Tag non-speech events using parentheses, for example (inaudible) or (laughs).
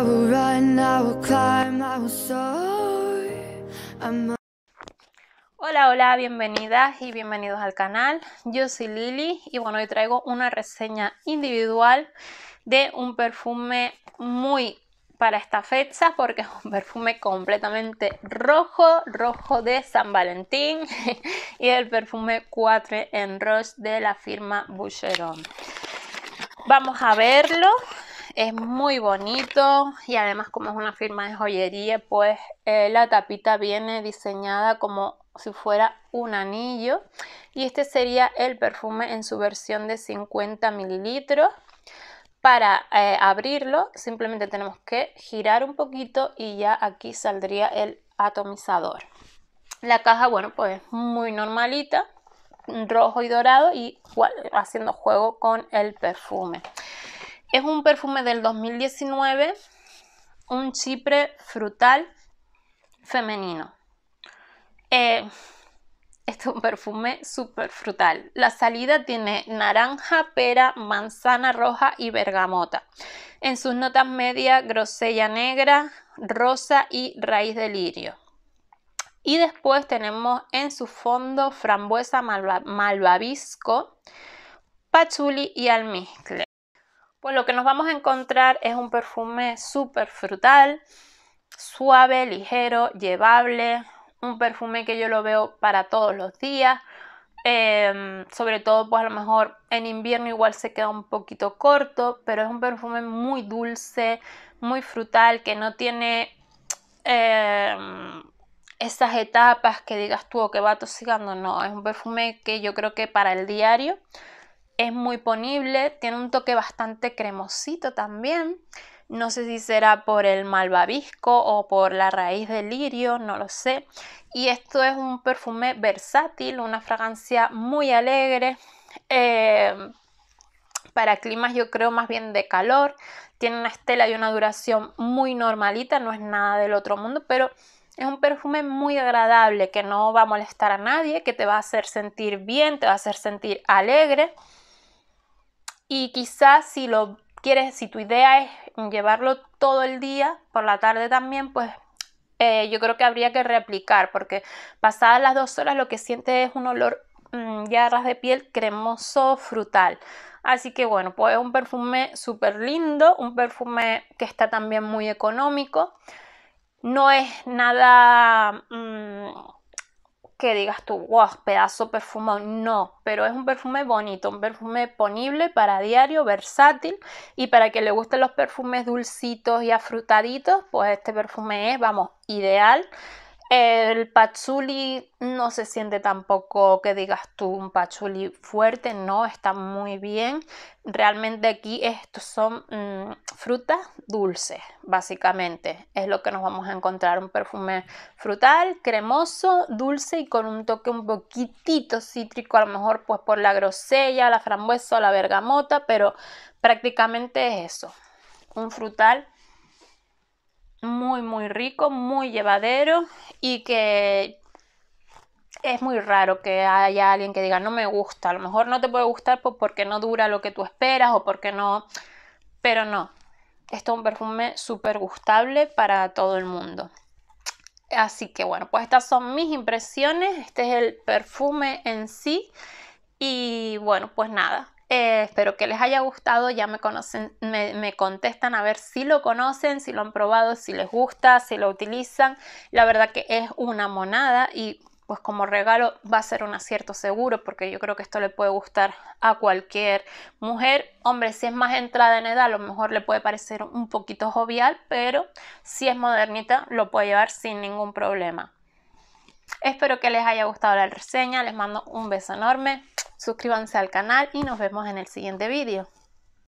Hola, hola, bienvenidas y bienvenidos al canal. Yo soy Lili y bueno, hoy traigo una reseña individual de un perfume muy para esta fecha porque es un perfume completamente rojo, rojo de San Valentín (laughs) y el perfume 4 en Rose de la firma Boucheron. Vamos a verlo, es muy bonito y además como es una firma de joyería, pues eh, la tapita viene diseñada como si fuera un anillo. Y este sería el perfume en su versión de 50 mililitros. Para eh, abrirlo simplemente tenemos que girar un poquito y ya aquí saldría el atomizador. La caja, bueno, pues muy normalita, rojo y dorado y haciendo juego con el perfume. Es un perfume del 2019, un chipre frutal femenino. Eh, este es un perfume súper frutal. La salida tiene naranja, pera, manzana roja y bergamota. En sus notas medias, grosella negra, rosa y raíz de lirio. Y después tenemos en su fondo frambuesa, malvavisco, pachuli y almizcle pues lo que nos vamos a encontrar es un perfume súper frutal, suave, ligero, llevable, un perfume que yo lo veo para todos los días. Em, sobre todo, pues a lo mejor en invierno igual se queda un poquito corto, pero es un perfume muy dulce, muy frutal, que no tiene em, esas etapas que digas tú o oh, que va tosigando. No, es un perfume que yo creo que para el diario es muy ponible, tiene un toque bastante cremosito también. No sé si será por el malvavisco o por la raíz de lirio, no lo sé. Y esto es un perfume versátil, una fragancia muy alegre. Eh, para climas yo creo más bien de calor. Tiene una estela y una duración muy normalita, no es nada del otro mundo, pero es un perfume muy agradable que no va a molestar a nadie, que te va a hacer sentir bien, te va a hacer sentir alegre y quizás si lo quieres, si tu idea es llevarlo todo el día, por la tarde también, pues eh, yo creo que habría que replicar, porque pasadas las dos horas lo que siente es un olor de mm, ya de piel cremoso, frutal. Así que bueno, pues es un perfume súper lindo, un perfume que está también muy económico. No es nada... Mm, que digas tú, wow, pedazo perfume, No, pero es un perfume bonito, un perfume ponible para diario, versátil y para que le gusten los perfumes dulcitos y afrutaditos, pues este perfume es, vamos, ideal el pachuli no se siente tampoco que digas tú un pachuli fuerte, no, está muy bien. Realmente aquí estos son mm, frutas dulces, básicamente. Es lo que nos vamos a encontrar, un perfume frutal, cremoso, dulce y con un toque un poquitito cítrico, a lo mejor pues por la grosella, la frambuesa o la bergamota, pero prácticamente es eso, un frutal muy, muy rico, muy llevadero y que es muy raro que haya alguien que diga no me gusta. A lo mejor no te puede gustar porque no dura lo que tú esperas o porque no... Pero no, esto es un perfume súper gustable para todo el mundo. Así que bueno, pues estas son mis impresiones. Este es el perfume en sí. Y bueno, pues nada, eh, espero que les haya gustado, ya me, conocen, me, contestan a ver si lo conocen, si lo han probado, si les gusta, si lo utilizan. La verdad que es una monada y pues como regalo va a ser un acierto seguro porque yo creo que esto le puede gustar a cualquier mujer. Hombre, si es más entrada en edad, a lo mejor le puede parecer un poquito jovial, pero si es modernita lo puede llevar sin ningún problema. Espero que les haya gustado la reseña, les mando un beso enorme suscríbanse al canal y nos vemos en el siguiente vídeo.